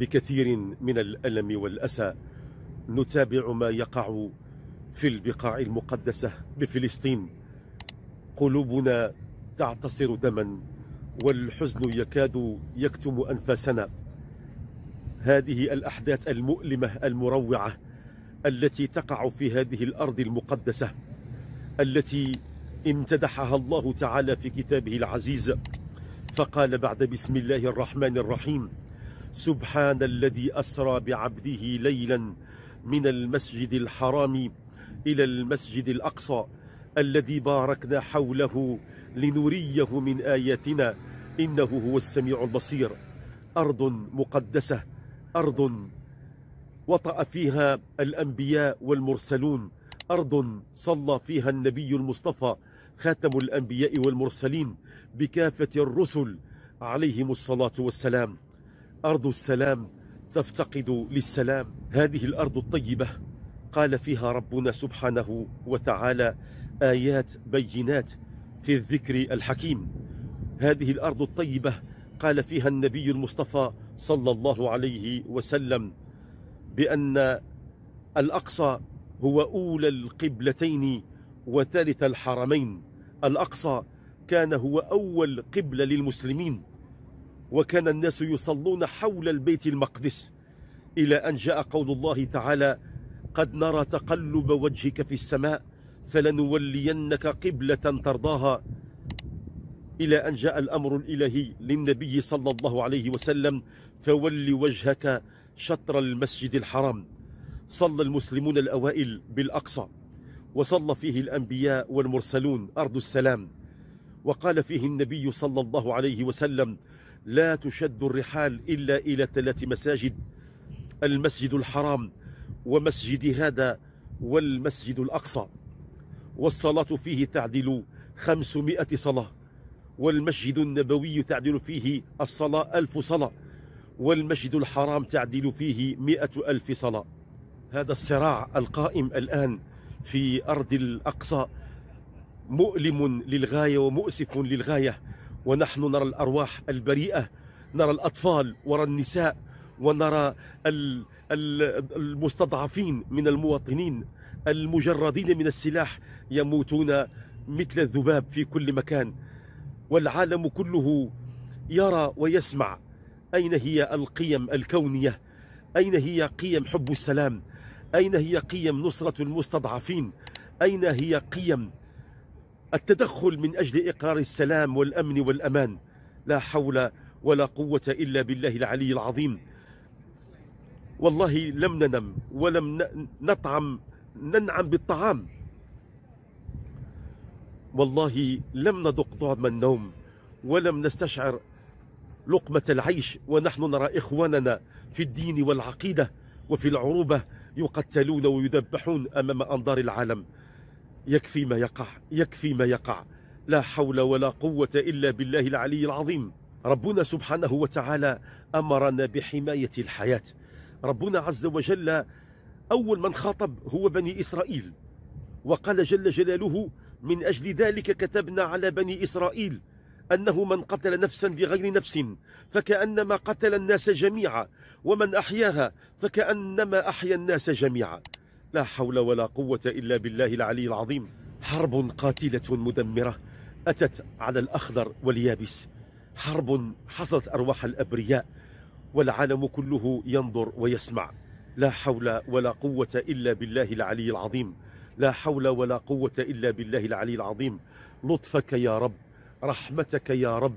بكثير من الألم والأسى نتابع ما يقع في البقاع المقدسة بفلسطين قلوبنا تعتصر دما والحزن يكاد يكتم أنفاسنا هذه الأحداث المؤلمة المروعة التي تقع في هذه الأرض المقدسة التي امتدحها الله تعالى في كتابه العزيز فقال بعد بسم الله الرحمن الرحيم سبحان الذي أسرى بعبده ليلا من المسجد الحرام إلى المسجد الأقصى الذي باركنا حوله لنريه من آياتنا إنه هو السميع البصير أرض مقدسة أرض وطأ فيها الأنبياء والمرسلون أرض صلى فيها النبي المصطفى خاتم الأنبياء والمرسلين بكافة الرسل عليهم الصلاة والسلام أرض السلام تفتقد للسلام هذه الأرض الطيبة قال فيها ربنا سبحانه وتعالى آيات بينات في الذكر الحكيم هذه الأرض الطيبة قال فيها النبي المصطفى صلى الله عليه وسلم بأن الأقصى هو أولى القبلتين وثالث الحرمين الأقصى كان هو أول قبلة للمسلمين وكان الناس يصلون حول البيت المقدس إلى أن جاء قول الله تعالى قد نرى تقلب وجهك في السماء فلنولينك قبلة ترضاها إلى أن جاء الأمر الإلهي للنبي صلى الله عليه وسلم فول وجهك شطر المسجد الحرام صلى المسلمون الأوائل بالأقصى وصلى فيه الأنبياء والمرسلون أرض السلام وقال فيه النبي صلى الله عليه وسلم لا تشد الرحال إلا إلى ثلاث مساجد المسجد الحرام ومسجد هذا والمسجد الأقصى والصلاة فيه تعدل خمسمائة صلاة والمسجد النبوي تعدل فيه الصلاة ألف صلاة والمسجد الحرام تعدل فيه مئة ألف صلاة هذا الصراع القائم الآن في أرض الأقصى مؤلم للغاية ومؤسف للغاية ونحن نرى الأرواح البريئة نرى الأطفال ورى النساء ونرى المستضعفين من المواطنين المجردين من السلاح يموتون مثل الذباب في كل مكان والعالم كله يرى ويسمع أين هي القيم الكونية أين هي قيم حب السلام أين هي قيم نصرة المستضعفين أين هي قيم التدخل من أجل إقرار السلام والأمن والأمان لا حول ولا قوة إلا بالله العلي العظيم والله لم ننم ولم نطعم ننعم بالطعام والله لم ندق طعم النوم ولم نستشعر لقمة العيش ونحن نرى إخواننا في الدين والعقيدة وفي العروبة يقتلون ويذبحون أمام أنظار العالم يكفي ما يقع يكفي ما يقع لا حول ولا قوة إلا بالله العلي العظيم ربنا سبحانه وتعالى أمرنا بحماية الحياة ربنا عز وجل أول من خاطب هو بني إسرائيل وقال جل جلاله من أجل ذلك كتبنا على بني إسرائيل أنه من قتل نفسا بغير نفس فكأنما قتل الناس جميعا ومن أحياها فكأنما أحيا الناس جميعا لا حول ولا قوة إلا بالله العلي العظيم حرب قاتلة مدمرة أتت على الأخضر واليابس حرب حصلت أرواح الأبرياء والعالم كله ينظر ويسمع لا حول ولا قوة إلا بالله العلي العظيم لا حول ولا قوة إلا بالله العلي العظيم لطفك يا رب رحمتك يا رب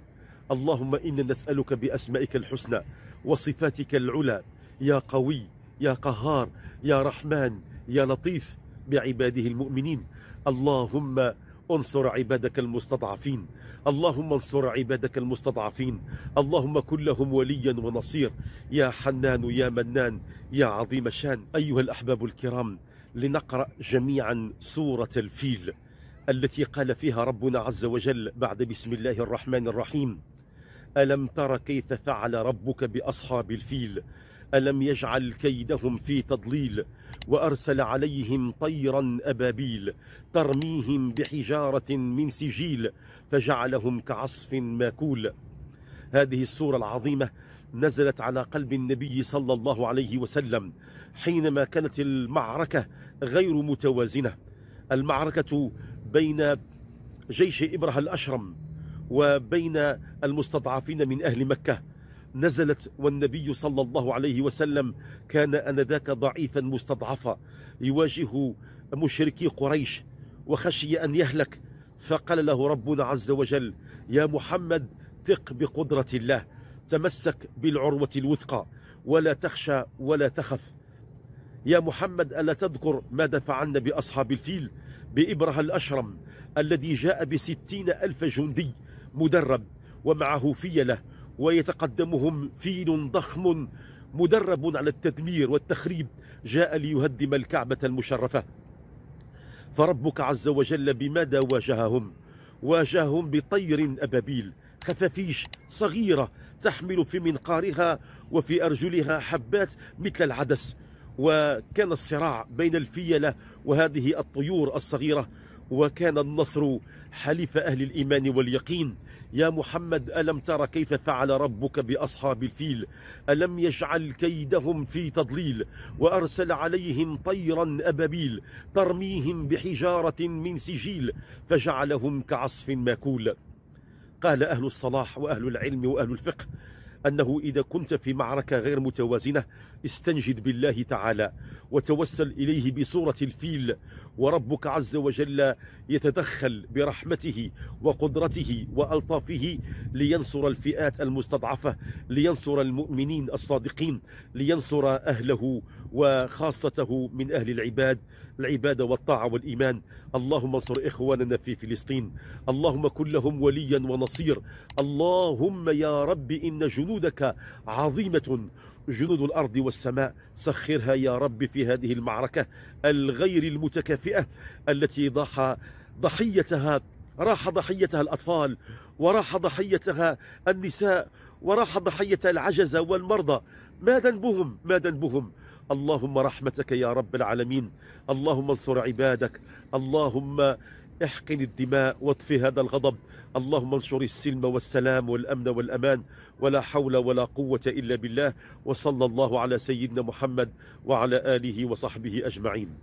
اللهم إنا نسألك بأسمائك الحسنى وصفاتك العلى يا قوي يا قهار يا رحمن يا لطيف بعباده المؤمنين اللهم انصر عبادك المستضعفين اللهم انصر عبادك المستضعفين اللهم كن لهم وليا ونصير يا حنان يا منان يا عظيم شان أيها الأحباب الكرام لنقرأ جميعا سورة الفيل التي قال فيها ربنا عز وجل بعد بسم الله الرحمن الرحيم ألم تر كيف فعل ربك بأصحاب الفيل ألم يجعل كيدهم في تضليل وأرسل عليهم طيرا أبابيل ترميهم بحجارة من سجيل فجعلهم كعصف ماكول هذه السورة العظيمة نزلت على قلب النبي صلى الله عليه وسلم حينما كانت المعركة غير متوازنة المعركة بين جيش إبره الأشرم وبين المستضعفين من أهل مكة نزلت والنبي صلى الله عليه وسلم كان أنذاك ضعيفا مستضعفا يواجه مشركي قريش وخشي أن يهلك فقال له ربنا عز وجل يا محمد ثق بقدرة الله تمسك بالعروة الوثقى ولا تخشى ولا تخف يا محمد ألا تذكر ماذا فعلنا بأصحاب الفيل بابره الأشرم الذي جاء بستين ألف جندي مدرب ومعه فيلة ويتقدمهم فيل ضخم مدرب على التدمير والتخريب جاء ليهدم الكعبة المشرفة فربك عز وجل بماذا واجههم واجههم بطير أبابيل خفافيش صغيرة تحمل في منقارها وفي أرجلها حبات مثل العدس وكان الصراع بين الفيلة وهذه الطيور الصغيرة وكان النصر حليف أهل الإيمان واليقين يا محمد ألم تر كيف فعل ربك بأصحاب الفيل ألم يجعل كيدهم في تضليل وأرسل عليهم طيرا أبابيل ترميهم بحجارة من سجيل فجعلهم كعصف ماكول قال أهل الصلاح وأهل العلم وأهل الفقه أنه إذا كنت في معركة غير متوازنة استنجد بالله تعالى وتوسل إليه بصورة الفيل وربك عز وجل يتدخل برحمته وقدرته وألطافه لينصر الفئات المستضعفة لينصر المؤمنين الصادقين لينصر أهله وخاصته من أهل العباد العبادة والطاعة والإيمان اللهم انصر إخواننا في فلسطين اللهم كن لهم وليا ونصير اللهم يا رب إن جنودك عظيمة جنود الأرض والسماء سخرها يا رب في هذه المعركة الغير المتكافئة التي ضحى ضحيتها راح ضحيتها الأطفال وراح ضحيتها النساء وراح ضحية العجز والمرضى ما ذنبهم ما ذنبهم اللهم رحمتك يا رب العالمين اللهم انصر عبادك اللهم احقن الدماء واطفي هذا الغضب اللهم انشر السلم والسلام والأمن والأمان ولا حول ولا قوة إلا بالله وصلى الله على سيدنا محمد وعلى آله وصحبه أجمعين